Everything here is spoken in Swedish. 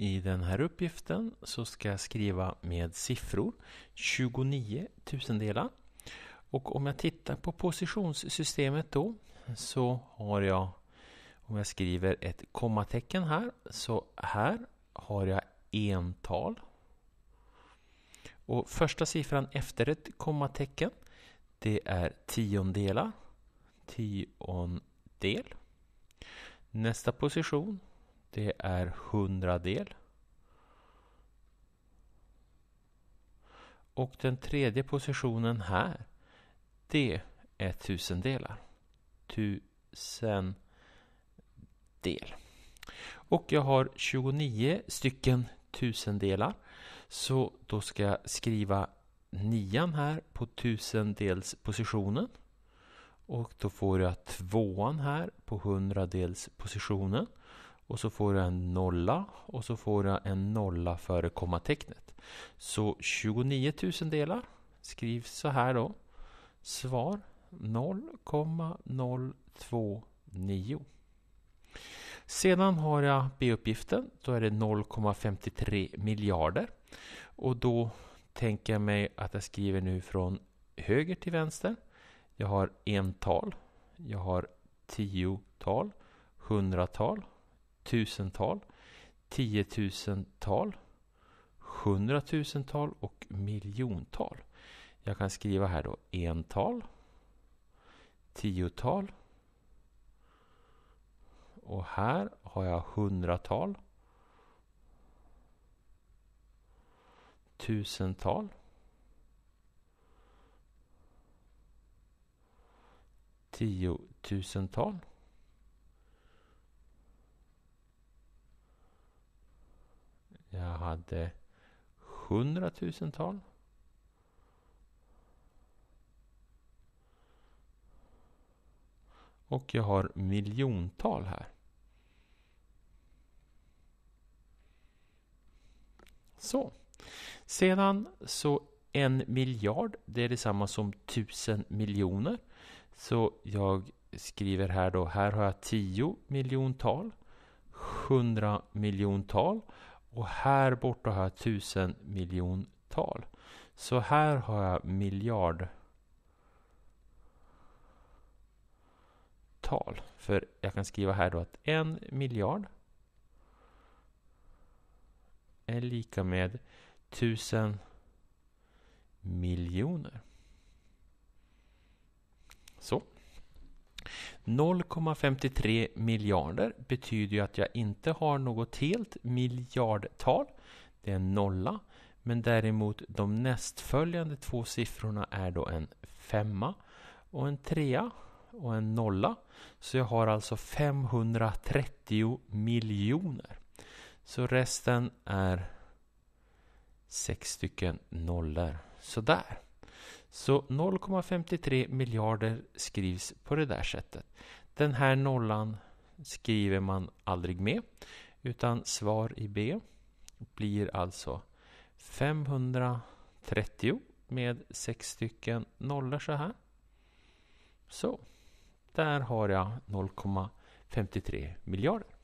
I den här uppgiften så ska jag skriva med siffror 29 tusendelar. Och om jag tittar på positionssystemet då så har jag, om jag skriver ett kommatecken här, så här har jag ental. Och första siffran efter ett kommatecken det är tiondelar, tiondel. Nästa position det är hundradel. Och den tredje positionen här, det är tusendelar. Tusendel. Och jag har 29 stycken tusendelar. Så då ska jag skriva nian här på tusendelspositionen. Och då får jag tvåan här på hundradelspositionen och så får du en nolla och så får du en nolla före kommatecknet. Så 29 000 delar skrivs så här då. Svar 0,029. Sedan har jag B-uppgiften. Då är det 0,53 miljarder. Och då tänker jag mig att jag skriver nu från höger till vänster. Jag har ental. Jag har tiotal. Hundratal tusental, tiotusental, hundratusental och miljontal. Jag kan skriva här då ental, tiotal och här har jag hundratal, tusental, tiotusental hade hundratusental. Och jag har miljontal här. Så. Sedan så en miljard, det är detsamma som tusen miljoner. Så jag skriver här då, här har jag tio miljontal, Hundra miljontal och här borta har jag tusen miljontal. Så här har jag miljard tal. För jag kan skriva här då att en miljard är lika med tusen 0,53 miljarder betyder ju att jag inte har något helt miljardtal. Det är en nolla. Men däremot de nästföljande två siffrorna är då en femma och en trea och en nolla. Så jag har alltså 530 miljoner. Så resten är sex stycken nollor. Sådär. Så 0,53 miljarder skrivs på det där sättet. Den här nollan skriver man aldrig med. Utan svar i B blir alltså 530 med sex stycken nollor så här. Så, där har jag 0,53 miljarder.